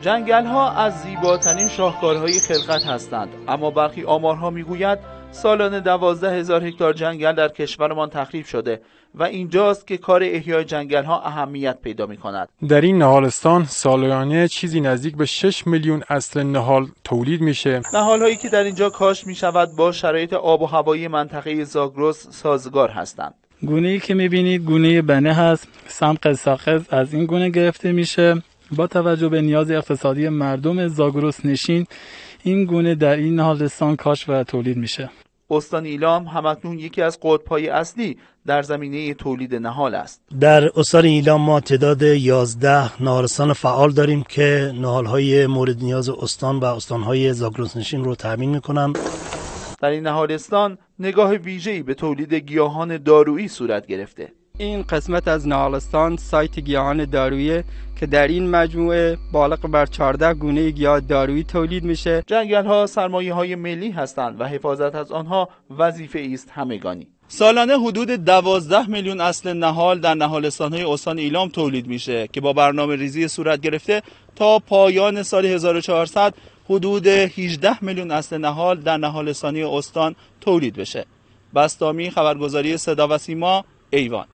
جنگل ها از زیباترین شاهکارهای خلقت هستند اما برخی آمارها میگوید سالانه دوازده هزار هکتار جنگل در کشورمان تخریب شده و اینجاست که کار احیای جنگل ها اهمیت پیدا می کند. در این نهالستان سالانه چیزی نزدیک به 6 میلیون اصل نهال تولید میشه. نهال هایی که در اینجا کاش می شود با شرایط آب و هوایی منطقه زاگروس سازگار هستند. گونه که میبینید گونه بنه هست سمق ساخز از این گونه گرفته میشه با توجه به نیاز اقتصادی مردم زاگروس نشین این گونه در این حالستان کاش و تولید میشه استان ایلام همکنون یکی از قطبهای اصلی در زمینه تولید نهال است در استان ایلام ما تعداد 11 نهالستان فعال داریم که نهالهای مورد نیاز استان و استانهای نشین رو تأمین میکنند در این نهالستان نگاه ویژه‌ای به تولید گیاهان دارویی صورت گرفته این قسمت از نهالستان سایت گیاهان دارویی که در این مجموعه بالغ بر 14 گونه گیاه دارویی تولید میشه جنگل ها سرمایه های ملی هستند و حفاظت از آنها وظیفه ایست همگانی سالانه حدود 12 میلیون اصل نهال در نهالستان های استان ایلام تولید میشه که با برنامه ریزی صورت گرفته تا پایان سال 1400 حدود 18 میلیون اصل نهال در نهالستانی استان تولید بشه بستامی خبرگزاری صدا و سیما ایوان